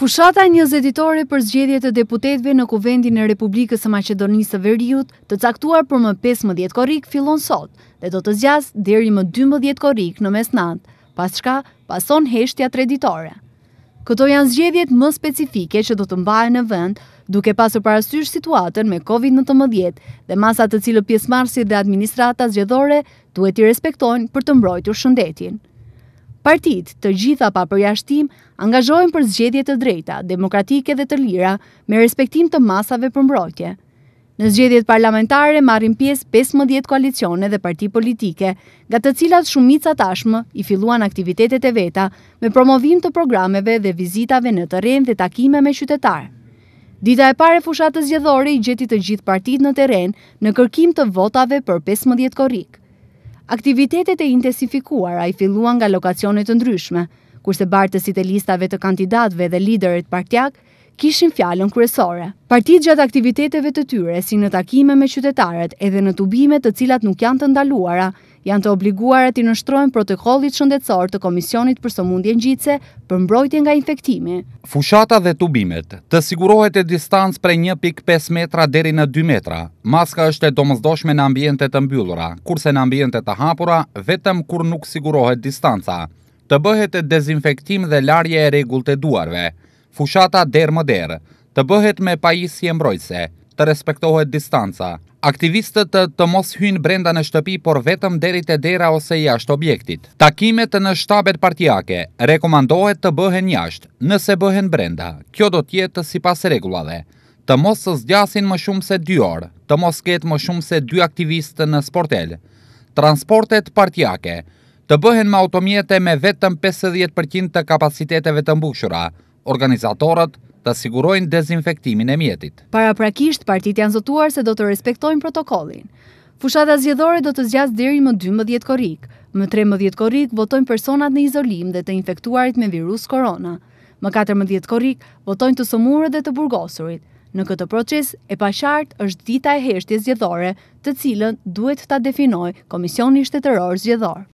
Fushata një zeditore për zgjedhjet e deputetve në Kuvendin e Republikës e Macedonisë e Veriut, të caktuar për më 15 korik, fillon sot dhe do të zgjas deri më 12 korik në mesnat, pas shka pason heshtja 3 ditore. Këto janë zgjedhjet më specifike që do të mbaje në vend, duke pasë parasysh situatën me COVID-19 dhe masat të cilë pjesmarsit dhe administrata zgjedhore duhet i respektojnë për të mbrojtur shëndetin. Partit të gjitha pa përjashtim angazhojnë për zgjedhje të drejta, demokratike dhe të lira me respektim të masave për mbrojtje. Në zgjedhjet parlamentare marrin pjesë 15 koalicione dhe parti politike, nga të cilat shumica tashmë i filluan aktivitetet e veta me promovim të programeve dhe vizitave në terren dhe takime me qytetarë. Dita e pare fushatës zgjedhore i gjeti të gjithë partit në teren në kërkim të votave për 15 korikë. Aktivitetet e intensifikuara i filluan nga lokacionet të ndryshme, kurse bartësit e listave të kandidatve dhe liderit partjak kishin fjallën kryesore. Partit gjatë aktiviteteve të tyre, si në takime me qytetarët edhe në tubime të cilat nuk janë të ndaluara, janë të obliguar e të nështrojnë protokollit shëndetësor të Komisionit për Sëmundje Njitëse për mbrojtje nga infektimi. Fushata dhe tubimet të sigurohet e distancë prej 1.5 metra deri në 2 metra. Maska është e domëzdoshme në ambjente të mbyllura, kurse në ambjente të hapura, vetëm kur nuk sigurohet distanca. Të bëhet e dezinfektim dhe larje e regull të duarve. Fushata më derë të bëhet me pajisje mbrojtse, të respektohet distanca. Aktivistët të të mos hynë brenda në shtëpi, por vetëm derit e dera ose jashtë objektit. Takimet në shtabet partijake rekomandohet të bëhen jashtë, nëse bëhen brenda. Kjo do tjetë si pas regullave. Të mos së zgjasin më shumë se dy orë, të mos ketë më shumë se dy aktivistë në sportel. Transportet partijake të bëhen më automjete me vetëm 50% të kapaciteteve të mbushura. Organizatorët të asigurojnë dezinfektimin e mjetit. Para prakisht, partit janë zotuar se do të respektojnë protokollin. Fushata zjedhore do të zgjas dheri më 12 korik. Më 13 korik votojnë personat në izolim dhe të infektuarit me virus korona. Më 14 korik votojnë të sëmurët dhe të burgosurit. Në këtë proces, e pashart është dita e heshtje zjedhore të cilën duhet të definoj Komisioni Shtetëror Zjedhore.